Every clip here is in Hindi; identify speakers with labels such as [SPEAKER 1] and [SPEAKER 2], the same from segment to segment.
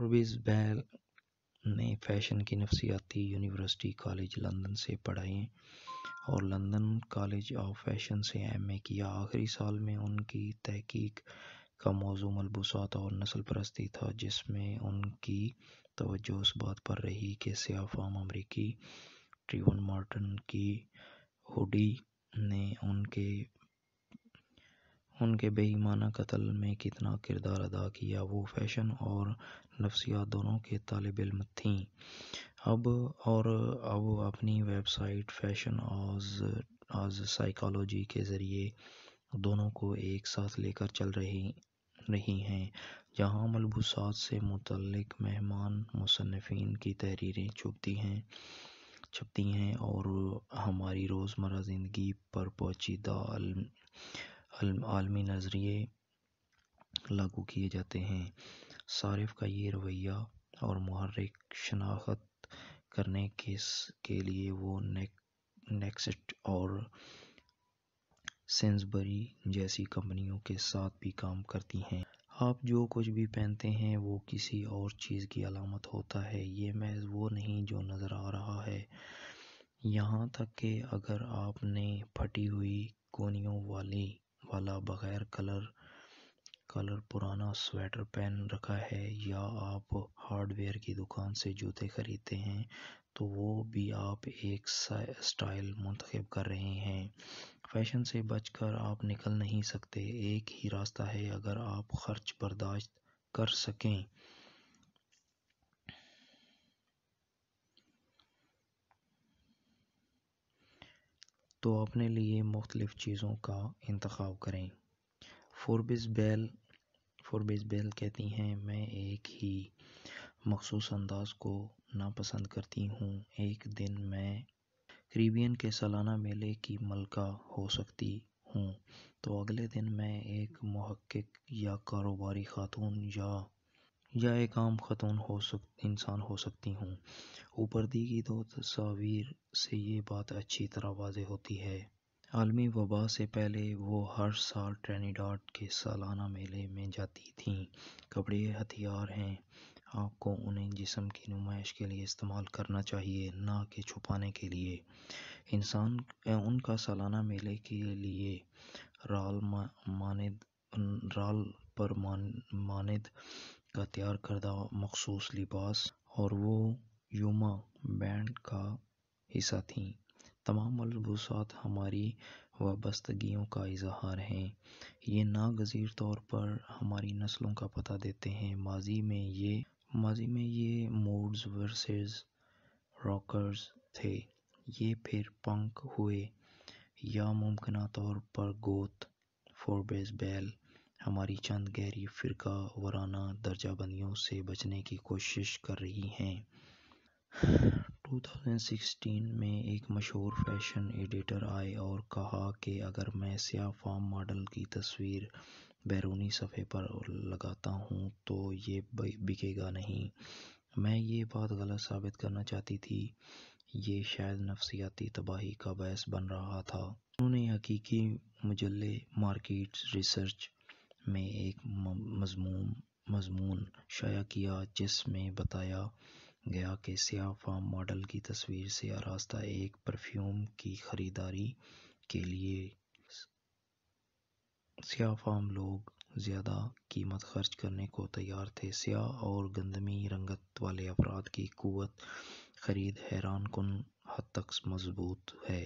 [SPEAKER 1] परवेज़ बैल ने फ़ैशन की नफसियाती यूनिवर्सिटी कॉलेज लंदन से पढ़ाई और लंदन कॉलेज ऑफ फैशन से एम ए किया आखिरी साल में उनकी तहकीक का मौजू मलबूसात और नस्ल परस्ती था जिसमें उनकी तवज्जो उस बात पर रही कि सियाफाम अमरीकी ट्रिवन मार्टन की हुडी ने उनके उनके बेईमाना कत्ल में कितना किरदार अदा किया वो फैशन और नफ्सियात दोनों के तालब इल्म थी अब और अब अपनी वेबसाइट फैशन आज आज साइकोलॉजी के ज़रिए दोनों को एक साथ लेकर चल रही रही हैं जहां मलबूसात से मुतलक मेहमान मुसनफिन की तहरीरें छुपती हैं छपती हैं और हमारी रोज़मर्रा ज़िंदगी पर पहुँचीदा आलमी नज़रिए लागू किए जाते हैं सारिफ़ का ये रवैया और महरक शनाख्त करने के के लिए वो नेक नेक्स्ट और सेंसबरी जैसी कंपनियों के साथ भी काम करती हैं आप जो कुछ भी पहनते हैं वो किसी और चीज़ की अलामत होता है ये महज वो नहीं जो नज़र आ रहा है यहाँ तक कि अगर आपने फटी हुई कोनियों वाली वाला बगैर कलर कलर पुराना स्वेटर पहन रखा है या आप हार्डवेयर की दुकान से जूते खरीदते हैं तो वो भी आप एक स्टाइल मुंतखब कर रहे हैं फैशन से बचकर आप निकल नहीं सकते एक ही रास्ता है अगर आप खर्च बर्दाश्त कर सकें तो अपने लिए मुख्तलिफ़ चीज़ों का इंतखब करें फोरबिस बैल फोरबिस बैल कहती हैं मैं एक ही मखसूस अंदाज को नापसंद करती हूँ एक दिन मैं करीबियन के सालाना मेले की मलका हो सकती हूँ तो अगले दिन मैं एक महक्क या कारोबारी खातून या या एक आम खतून हो सक इंसान हो सकती हूँ ऊपर दी गई दो तस्वीर से ये बात अच्छी तरह वाज होती है आलमी वबा से पहले वो हर साल ट्रेनिडाड के सालाना मेले में जाती थीं कपड़े हथियार हैं आपको उन्हें जिसम की नुमाइश के लिए इस्तेमाल करना चाहिए ना कि छुपाने के लिए इंसान उनका सालाना मेले के लिए राल मा, मानद राल पर मान मानद का तैयार करदा मखसूस लिबास और वो युमा बैंड का हिस्सा थी तमाम मलबूसात हमारी वाबस्तगियों का इज़हार हैं। ये नागज़ीर तौर पर हमारी नस्लों का पता देते हैं। माज़ी में ये माज़ी में ये मोड्स वर्सेस रॉकर्स थे। ये फिर पंक हुए या मुमकिन तौर पर गोथ, फोरबेस, बेल हमारी चंद गहरी फ़िरका वाराना दर्जाबंदियों से बचने की कोशिश कर रही हैं 2016 में एक मशहूर फैशन एडिटर आए और कहा कि अगर मैं सिया फॉर्म मॉडल की तस्वीर बैरूनी सफ़े पर लगाता हूँ तो ये बिकेगा नहीं मैं ये बात गलत साबित करना चाहती थी ये शायद नफसियाती तबाही का बहस बन रहा था उन्होंने हकीकी मजले मार्केट रिसर्च में एक मजमून मज़मून शाया किया जिसमें बताया गया कि स्याह फार्म मॉडल की तस्वीर से आरास्ता एक परफ्यूम की ख़रीदारी के लिए स्याह फार्म लोग ज़्यादा कीमत खर्च करने को तैयार थे स्याह और गंदमी रंगत वाले अफराद की क़ुत ख़रीद हैरान कन हद तक मजबूत है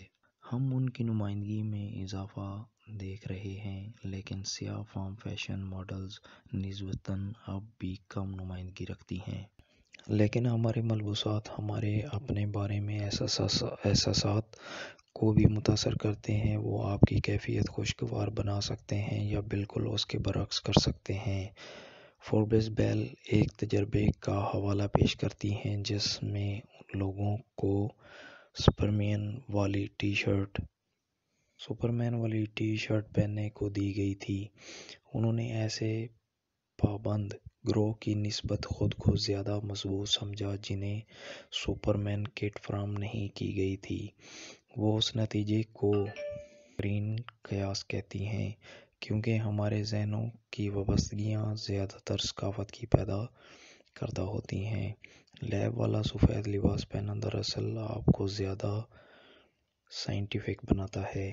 [SPEAKER 1] हम उनकी नुमाइंदगी में इजाफ़ा देख रहे हैं लेकिन सिया फॉर्म फैशन मॉडल्स नस्बता अब भी कम नुमाइंदगी रखती हैं लेकिन हमारे मलबूसात हमारे अपने बारे में एहसास को भी मुतासर करते हैं वो आपकी कैफियत खुशगवार बना सकते हैं या बिल्कुल उसके बरक्स कर सकते हैं फोर्बेस बेल एक तजर्बे का हवाला पेश करती हैं जिसमें लोगों को स्पर्मियन वाली टी शर्ट सुपरमैन वाली टी शर्ट पहनने को दी गई थी उन्होंने ऐसे पाबंद ग्रोह की नस्बत खुद को ज़्यादा मजबूत समझा जिन्हें सुपरमैन किट फ्राम नहीं की गई थी वो उस नतीजे को ग्रीन कयास कहती हैं क्योंकि हमारे जहनों की वाबस्तगियाँ ज़्यादातर सकाफत की पैदा करदा होती हैं लैब वाला सफ़ेद लिबास पहना दरअसल आपको ज़्यादा साइंटिफिक बनाता है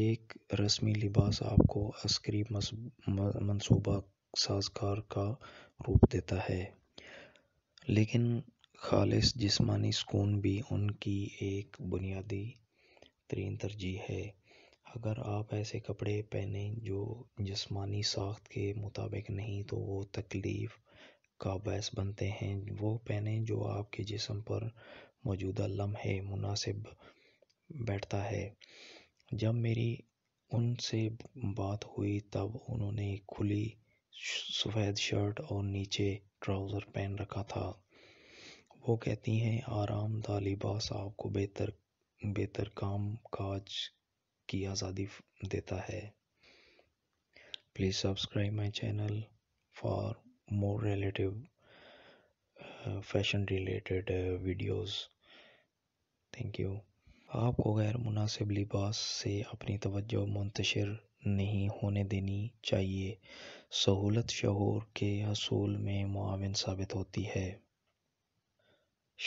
[SPEAKER 1] एक रस्मी लिबास आपको अस्करी मनसूबा साजगार का रूप देता है लेकिन खालिश जिस्मानी सुकून भी उनकी एक बुनियादी तरीन तरजीह है अगर आप ऐसे कपड़े पहने जो जिस्मानी साख्त के मुताबिक नहीं तो वो तकलीफ़ का बहस बनते हैं वो पहने जो आपके जिसम पर मौजूदा लम्हे मुनासिब बैठता है जब मेरी उनसे बात हुई तब उन्होंने खुली सफ़ेद शर्ट और नीचे ट्राउज़र पहन रखा था वो कहती हैं आराम दा लिबास आपको बेहतर बेहतर काम काज की आज़ादी देता है please subscribe my channel for more relative fashion related videos thank you आपको गैर मुनासिब लिबास से अपनी तवज्जो मुंतशिर नहीं होने देनी चाहिए सहूलत शहूर के हसूल में मुआवन साबित होती है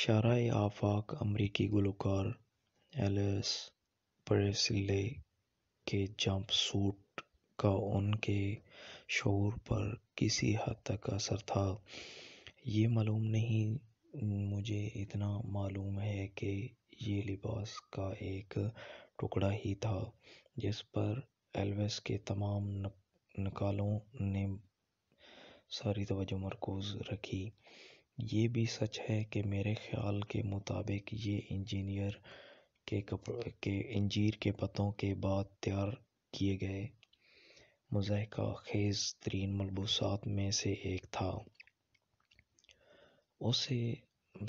[SPEAKER 1] शारा आफाक अमरीकी गुलकार एलिस प्रेसले के जंप सूट का उनके शोर पर किसी हद तक असर था ये मालूम नहीं मुझे इतना मालूम है कि ये लिबास का एक टुकड़ा ही था जिस पर एलवेस के तमाम नकालों ने सारी तवज्जो मरकूज़ रखी ये भी सच है कि मेरे ख्याल के मुताबिक ये इंजीनियर के कपड़े के इंजीर के पतों के बाद तैयार किए गए मज़ाका खेज तरीन मलबूसात में से एक था उसे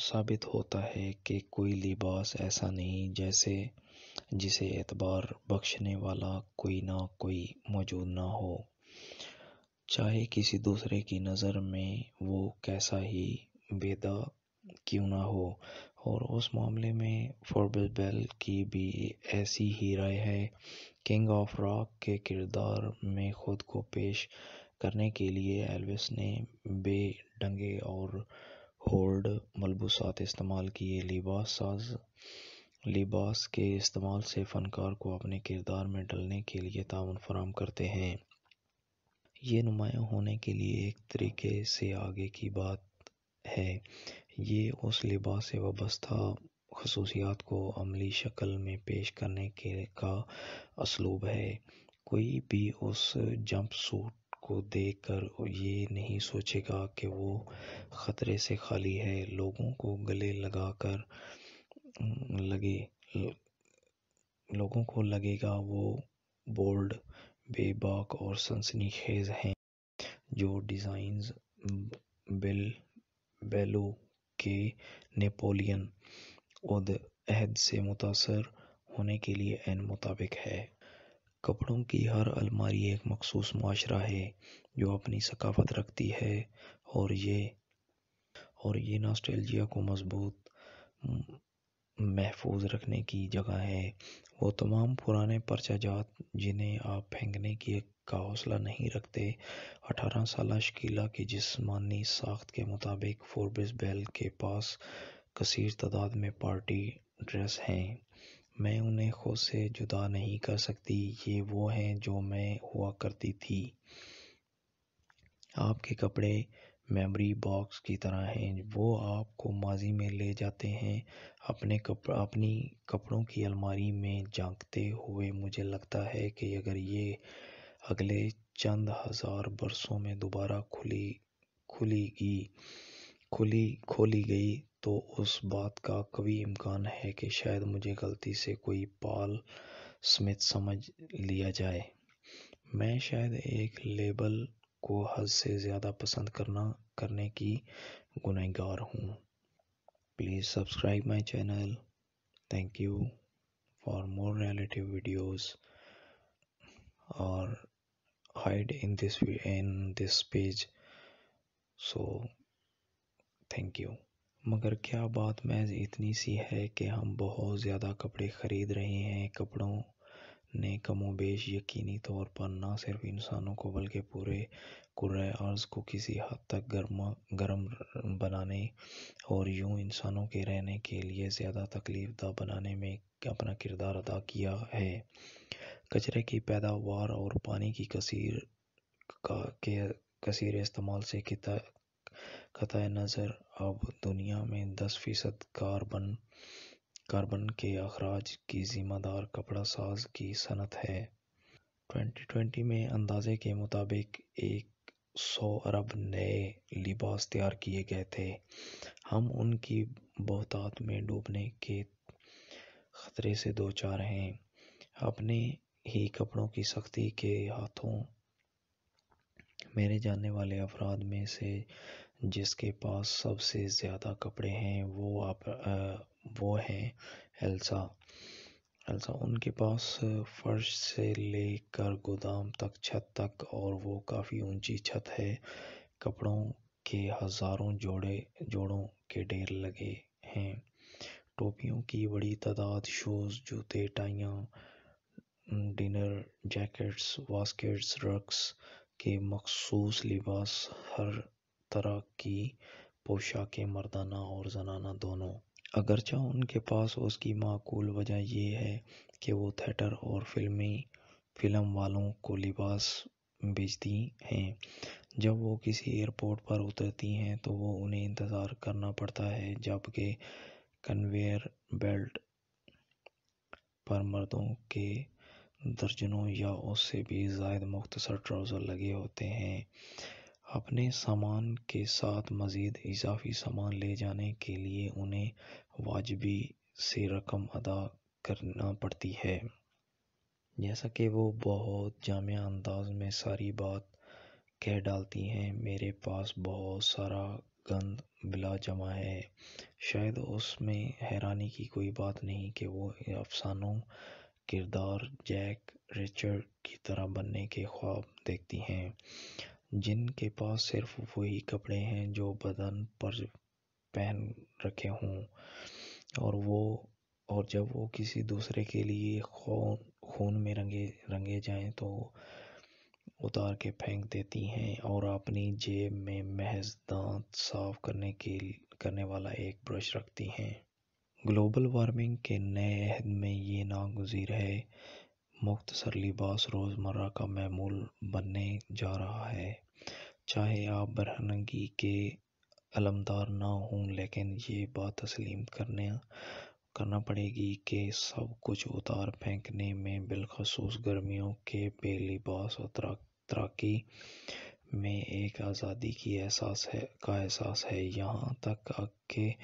[SPEAKER 1] साबित होता है कि कोई लिबास ऐसा नहीं जैसे जिसे एतबार बख्शने वाला कोई ना कोई मौजूद ना हो चाहे किसी दूसरे की नज़र में वो कैसा ही बेदा क्यों ना हो और उस मामले में फोर्बल बेल की भी ऐसी ही राय है किंग ऑफ रॉक के किरदार में खुद को पेश करने के लिए एल्विस ने बेडंगे और ओल्ड मलबूसात इस्तेमाल किए लिबास साज लिबास के इस्तेमाल से फ़नकार को अपने किरदार में डलने के लिए ताउन फराम करते हैं ये नुमाया होने के लिए एक तरीके से आगे की बात है ये उस लिबास से वाबस्ता खसूसियात को अमली शक्ल में पेश करने के का असलूब है कोई भी उस जंप सूट को देख कर ये नहीं सोचेगा कि वो ख़तरे से खाली है लोगों को गले लगा कर लगे लोगों को लगेगा वो बोल्ड बेबाक और सनसनी खेज हैं जो डिज़ाइन बिल बेलो के नेपोलियन उद अहद से मुतासर होने के लिए एन मुताबिक है कपड़ों की हर अलमारी एक मखसूस माशरा है जो अपनी सकाफ़त रखती है और ये और ये नास्ट्रेलिया को मजबूत महफूज रखने की जगह है वो तमाम पुराने जात जिन्हें आप फेंकने की का हौसला नहीं रखते अठारह साल शकीला की जिसमानी साख्त के मुताबिक फोर्बिस बेल के पास कसीर तादाद में पार्टी ड्रेस हैं मैं उन्हें खुद से जुदा नहीं कर सकती ये वो हैं जो मैं हुआ करती थी आपके कपड़े मेमोरी बॉक्स की तरह हैं वो आपको माजी में ले जाते हैं अपने कप अपनी कपड़ों की अलमारी में झांकते हुए मुझे लगता है कि अगर ये अगले चंद हज़ार बरसों में दोबारा खुली खुलेगी खुली खोली गई तो उस बात का कभी इम्कान है कि शायद मुझे गलती से कोई पाल स्मिथ समझ लिया जाए मैं शायद एक लेबल को हद से ज़्यादा पसंद करना करने की गुनहगार हूँ please subscribe my channel thank you for more relative videos और hide in this in this page so thank you मगर क्या बात महज इतनी सी है कि हम बहुत ज़्यादा कपड़े ख़रीद रहे हैं कपड़ों ने कमो बेश यकीनी तौर पर ना सिर्फ इंसानों को बल्कि पूरे कुर्र अर्ज़ को किसी हद तक गर्मा गर्म बनाने और यूँ इंसानों के रहने के लिए ज़्यादा तकलीफ दह बनाने में अपना किरदार अदा किया है कचरे की पैदावार और पानी की कसीर का के कसर इस्तेमाल से कतः नज़र अब दुनिया में दस फीसद कार्बन के अखराज की जिम्मेदार कपड़ा साज की सनत है ट्वेंटी ट्वेंटी में अंदाजे के मुताबिक एक सौ अरब नए लिबास तैयार किए गए थे हम उनकी बहुतात में डूबने के खतरे से दो चार हैं अपने ही कपड़ों की सख्ती के हाथों मेरे जानने वाले अफराद में से जिसके पास सबसे ज़्यादा कपड़े हैं वो आप वो हैं एल्सा एल्सा उनके पास फर्श से लेकर गोदाम तक छत तक और वो काफ़ी ऊंची छत है कपड़ों के हज़ारों जोड़े जोड़ों के ढेर लगे हैं टोपियों की बड़ी तादाद शूज़ जूते टाइयाँ डिनर जैकेट्स वास्केट्स रक्स के मखसूस लिबास हर तरह की पोशाकें मर्दाना और ज़नाना दोनों अगरचा उनके पास उसकी माकूल वजह यह है कि वो थिएटर और फिल्मी फिल्म वालों को लिबास बेचती हैं जब वो किसी एयरपोर्ट पर उतरती हैं तो वो उन्हें इंतज़ार करना पड़ता है जबकि कन्वेयर बेल्ट पर मर्दों के दर्जनों या उससे भी ज़ायद मुख्तसर ट्राउज़र लगे होते हैं अपने सामान के साथ मज़ीद इजाफ़ी सामान ले जाने के लिए उन्हें वाजबी से रकम अदा करना पड़ती है जैसा कि वो बहुत जाम अंदाज में सारी बात कह डालती हैं मेरे पास बहुत सारा गंद बिला जमा है शायद उसमें हैरानी की कोई बात नहीं कि वो अफसानों किरदार जैक रिचर्ड की तरह बनने के ख्वाब देखती हैं जिनके पास सिर्फ वही कपड़े हैं जो बदन पर पहन रखे हों और वो और जब वो किसी दूसरे के लिए खून खून में रंगे रंगे जाएं तो उतार के फेंक देती हैं और अपनी जेब में महज दांत साफ करने के करने वाला एक ब्रश रखती हैं ग्लोबल वार्मिंग के नए अहद में ये नागजीर है मुख्तसर लिबास रोज़मर्रा का मामूल बनने जा रहा है चाहे आप बरहनगी के अलमदार ना हों लेकिन ये बात तस्लीम करने करना पड़ेगी कि सब कुछ उतार फेंकने में बिलखसूस गर्मियों के बेलिबास और तरा, तराकी में एक आज़ादी की एहसास है का एहसास है यहाँ तक के